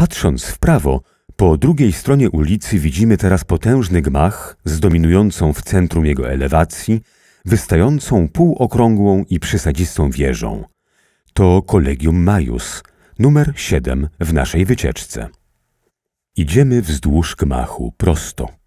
Patrząc w prawo, po drugiej stronie ulicy widzimy teraz potężny gmach z dominującą w centrum jego elewacji, wystającą półokrągłą i przysadzistą wieżą. To Kolegium Majus, numer 7 w naszej wycieczce. Idziemy wzdłuż gmachu prosto.